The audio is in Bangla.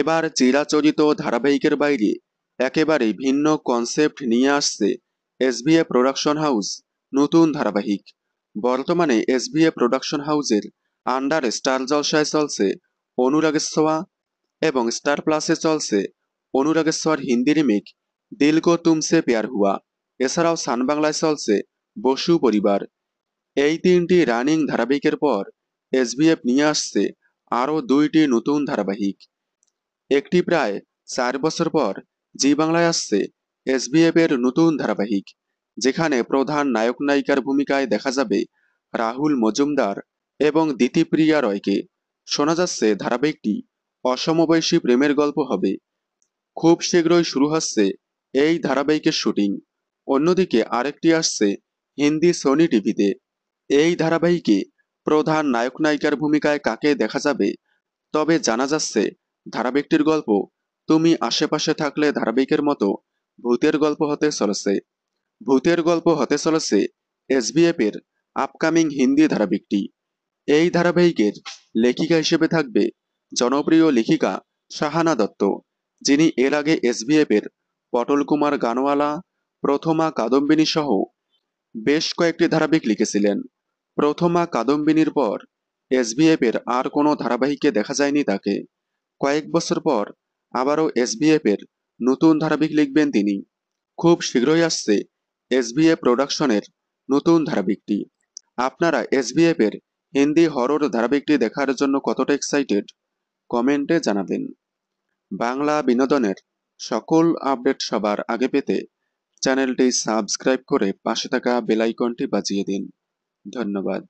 এবার চিরাচরিত ধারাবাহিকের বাইরে একেবারে ভিন্ন কনসেপ্ট নিয়ে আসছে এসবিএ প্রোডাকশন হাউস নতুন ধারাবাহিক বর্তমানে এসবিএ প্রোডাকশন হাউসের আন্ডার স্টার জলসায় চলছে অনুরাগেশোয়া এবং স্টার প্লাসে চলছে অনুরাগেশোয়ার হিন্দি রিমেক দিলকো তুমসে পেয়ার হুয়া এছাড়াও সান বাংলায় চলছে বসু পরিবার এই তিনটি রানিং ধারাবাহিকের পর এসবিএফ নিয়ে আসছে আরও দুইটি নতুন ধারাবাহিক একটি প্রায় চার বছর পর জি বাংলায় আসছে এসবিএফ এর নতুন ধারাবাহিক যেখানে প্রধান নায়ক নায়িকার ভূমিকায় দেখা যাবে রাহুল মজুমদার এবং দিতিপ্রিয়া রয়কে শোনা যাচ্ছে ধারাবাহিকটি অসমবয়সী প্রেমের গল্প হবে খুব শীঘ্রই শুরু হচ্ছে এই ধারাবাহিকের শুটিং অন্যদিকে আরেকটি আসছে হিন্দি সোনি টিভিতে এই ধারাবাহিকে প্রধান নায়ক নায়িকার ভূমিকায় কাকে দেখা যাবে তবে জানা যাচ্ছে ধারাবাহিকটির গল্প তুমি আশেপাশে থাকলে ধারাবাহিকের মতো ভূতের গল্প হতে চলেছে ভূতের গল্প হতে চলেছে এসবিএফের আপকামিং হিন্দি ধারাবাহিকটি এই ধারাবাহিকের লেখিকা হিসেবে থাকবে জনপ্রিয় লেখিকা শাহানা দত্ত যিনি এর আগে এসবিএফের পটল কুমার গানওয়ালা প্রথমা কাদম্বিনী সহ বেশ কয়েকটি ধারাবাহিক লিখেছিলেন প্রথমা কাদম্বিনীর পর এসবিএফের আর কোনো ধারাবাহিককে দেখা যায়নি তাকে কয়েক বছর পর আবারও এসবিএফ এর নতুন ধারাবাহিক লিখবেন তিনি খুব শীঘ্রই আসছে এসবিএ প্রোডাকশনের নতুন ধারাবাহিকটি আপনারা এসবিএফ এর হিন্দি হরর ধারাবাহিকটি দেখার জন্য কতটা এক্সাইটেড কমেন্টে জানাবেন বাংলা বিনোদনের সকল আপডেট সবার আগে পেতে চ্যানেলটি সাবস্ক্রাইব করে পাশে থাকা বেলাইকনটি বাজিয়ে দিন ধন্যবাদ